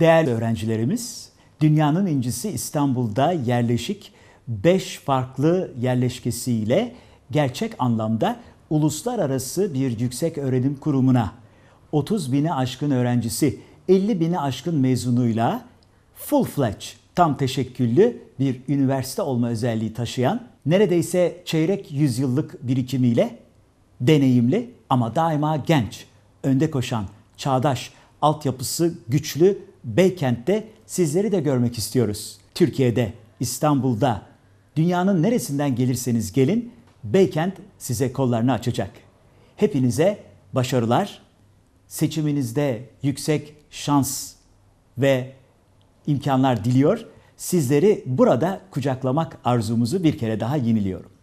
Değerli öğrencilerimiz, Dünyanın İncisi İstanbul'da yerleşik 5 farklı yerleşkesiyle gerçek anlamda uluslararası bir yüksek öğrenim kurumuna 30 bin'i aşkın öğrencisi, 50 bin'i aşkın mezunuyla full-fledged, tam teşekküllü bir üniversite olma özelliği taşıyan, neredeyse çeyrek yüzyıllık birikimiyle deneyimli ama daima genç, önde koşan, çağdaş, altyapısı güçlü Beykent'te sizleri de görmek istiyoruz. Türkiye'de, İstanbul'da, dünyanın neresinden gelirseniz gelin Beykent size kollarını açacak. Hepinize başarılar, seçiminizde yüksek şans ve imkanlar diliyor. Sizleri burada kucaklamak arzumuzu bir kere daha yeniliyorum.